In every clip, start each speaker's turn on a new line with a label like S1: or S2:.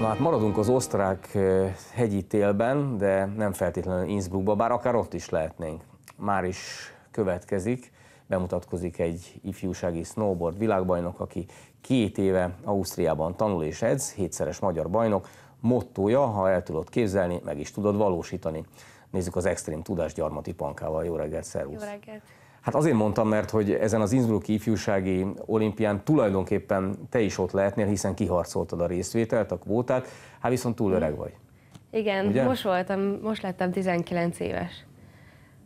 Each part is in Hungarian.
S1: Na hát maradunk az osztrák eh, hegyi télben, de nem feltétlenül Innsbruckba, bár akár ott is lehetnénk. Már is következik, bemutatkozik egy ifjúsági snowboard világbajnok, aki két éve Ausztriában tanul és edz, hétszeres magyar bajnok, mottója, ha el tudod képzelni, meg is tudod valósítani. Nézzük az extrém tudás gyarmati pankával. Jó reggelt, szervusz! Jó reggelt! Hát azért mondtam, mert hogy ezen az Innsbrucki ifjúsági olimpián tulajdonképpen te is ott lehetnél, hiszen kiharcoltad a részvételt, a kvótát, hát viszont túl öreg vagy.
S2: Igen, Ugye? most voltam, most lettem 19 éves.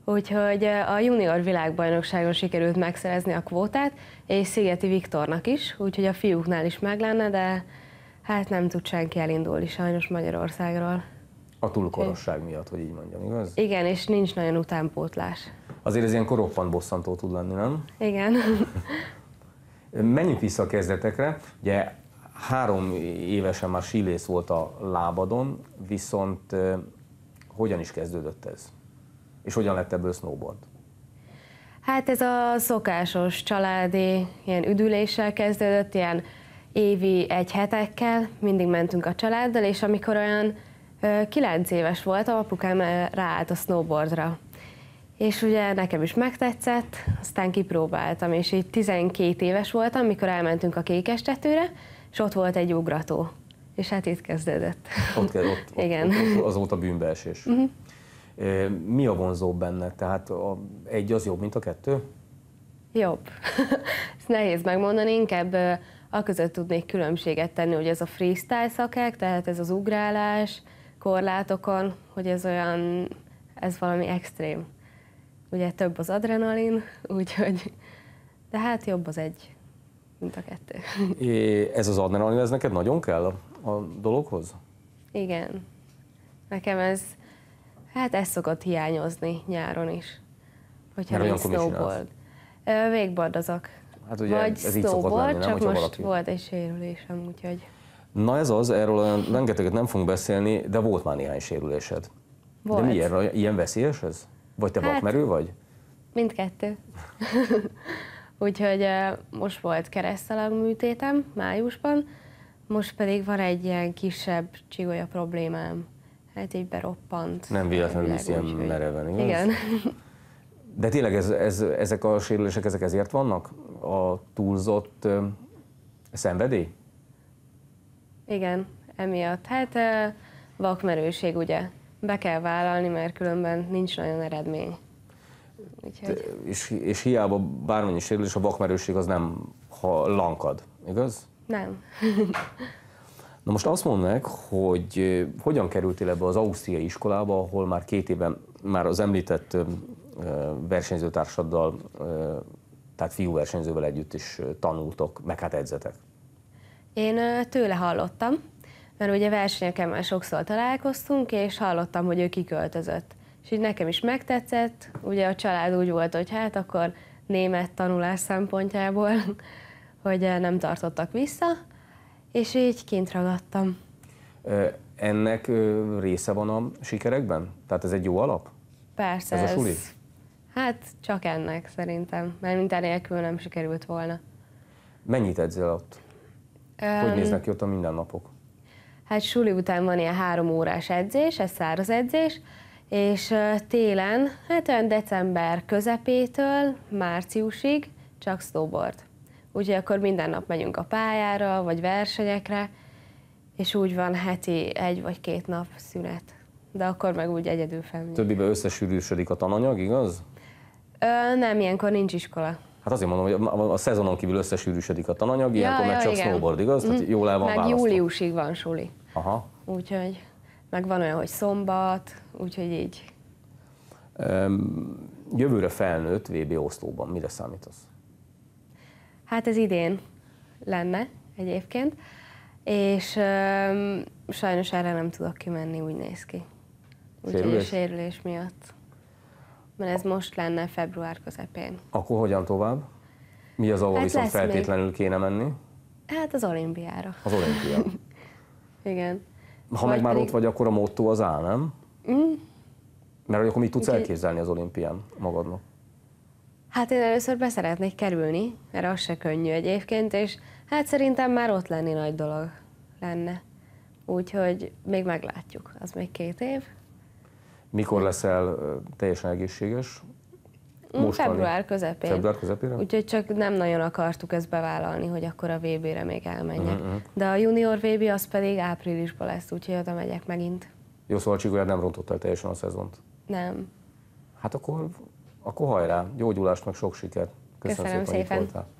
S2: Úgyhogy eh, a junior világbajnokságon sikerült megszerezni a kvótát, és Szigeti Viktornak is, úgyhogy a fiúknál is meg lenne, de hát nem tud senki elindulni sajnos Magyarországról.
S1: A túlkorosság miatt, hogy így mondjam,
S2: igaz? Igen, és nincs nagyon utánpótlás.
S1: Azért ez ilyen koroppan bosszantó tud lenni, nem? Igen. Menjünk vissza a kezdetekre. Ugye három évesen már sílész volt a lábadon, viszont hogyan is kezdődött ez? És hogyan lett ebből snowboard?
S2: Hát ez a szokásos családi ilyen üdüléssel kezdődött, ilyen évi egy hetekkel, mindig mentünk a családdal, és amikor olyan kilenc éves voltam, apukám ráállt a snowboardra és ugye nekem is megtetszett, aztán kipróbáltam, és így 12 éves voltam, mikor elmentünk a kékestetőre, és ott volt egy ugrató. És hát itt kezdődött.
S1: Ott, kell, ott, Igen. ott, ott az volt a bűnbeesés. Uh-huh. Mi a vonzóbb benne? Tehát a, egy az jobb, mint a kettő?
S2: Jobb. Ezt nehéz megmondani, inkább a között tudnék különbséget tenni, hogy ez a freestyle szakák, tehát ez az ugrálás, korlátokon, hogy ez olyan, ez valami extrém ugye több az adrenalin, úgyhogy, de hát jobb az egy, mint a kettő.
S1: É, ez az adrenalin, ez neked nagyon kell a, a dologhoz?
S2: Igen. Nekem ez, hát ez szokott hiányozni nyáron is, hogyha Mert nincs snowboard. Végbardazok. Hát ugye Vagy ez így szokott lenni, nem? csak most valaki... volt egy sérülésem, úgyhogy...
S1: Na ez az, erről olyan rengeteget nem fogunk beszélni, de volt már néhány sérülésed.
S2: Volt. De miért?
S1: Ilyen veszélyes ez? Vagy te hát, vakmerő vagy?
S2: Mindkettő. Úgyhogy most volt műtétem májusban, most pedig van egy ilyen kisebb csigolya problémám. Hát így beroppant. Nem véletlenül is ilyen mereven, igaz? Igen.
S1: De tényleg ez, ez, ezek a sérülések, ezek ezért vannak? A túlzott ö, uh, szenvedély?
S2: Igen, emiatt. Hát ö, uh, vakmerőség, ugye? be kell vállalni, mert különben nincs nagyon eredmény. Úgyhogy... Te,
S1: és, és hiába bármennyi sérülés, a vakmerőség az nem ha lankad, igaz? Nem. Na most azt mondd meg, hogy hogyan kerültél ebbe az ausztriai iskolába, ahol már két éven már az említett versenyzőtársaddal, tehát fiú versenyzővel együtt is tanultok, meg hát edzetek.
S2: Én tőle hallottam, mert ugye versenyeken már sokszor találkoztunk, és hallottam, hogy ő kiköltözött. És így nekem is megtetszett, ugye a család úgy volt, hogy hát akkor német tanulás szempontjából, hogy nem tartottak vissza, és így kint ragadtam.
S1: Ennek része van a sikerekben? Tehát ez egy jó alap?
S2: Persze. Ez, a suli? Hát csak ennek szerintem, mert minden nélkül nem sikerült volna.
S1: Mennyit edzel ott?
S2: Um, Hogy néznek ki
S1: ott a mindennapok?
S2: Hát suli után van ilyen három órás edzés, ez száraz edzés, és télen, hát olyan december közepétől márciusig csak snowboard. Úgyhogy akkor minden nap megyünk a pályára, vagy versenyekre, és úgy van heti egy vagy két nap szünet. De akkor meg úgy egyedül fel.
S1: Többiben összesűrűsödik a tananyag, igaz?
S2: Ö, nem, ilyenkor nincs iskola.
S1: Hát azért mondom, hogy a, a szezonon kívül összesűrűsödik a tananyag, ilyenkor ja, meg ja, csak igen. snowboard, igaz? Mm. Tehát mhm. jól el van Meg választva.
S2: júliusig van suli. Aha. Úgyhogy, meg van olyan, hogy szombat, úgyhogy így.
S1: Um, jövőre felnőtt VB Oszlóban, mire számítasz?
S2: Hát ez idén lenne egyébként, és um, sajnos erre nem tudok kimenni, úgy néz ki. Úgyhogy sérülés? sérülés miatt mert ez most lenne február közepén.
S1: Akkor hogyan tovább? Mi az, ahol hát viszont feltétlenül még. kéne menni?
S2: Hát az olimpiára. Az olimpia. Igen.
S1: Ha Vagy meg már pedig... ott vagy, akkor a motto az áll, nem? Mm. Mert akkor mit tudsz elképzelni az olimpián magadnak?
S2: Hát én először be szeretnék kerülni, mert az se könnyű egyébként, és hát szerintem már ott lenni nagy dolog lenne. Úgyhogy még meglátjuk, az még két év,
S1: mikor leszel teljesen egészséges?
S2: Mm, Most február közepén. Február közepére? Úgyhogy csak nem nagyon akartuk ezt bevállalni, hogy akkor a VB-re még elmenjek. Uh-huh. De a junior VB az pedig áprilisban lesz, úgyhogy oda megyek megint.
S1: Jó, szóval Csigolyár nem rontott el teljesen a szezont. Nem. Hát akkor, akkor hajrá, gyógyulást, meg sok sikert. Köszönöm, Köszönöm szépen, szépen.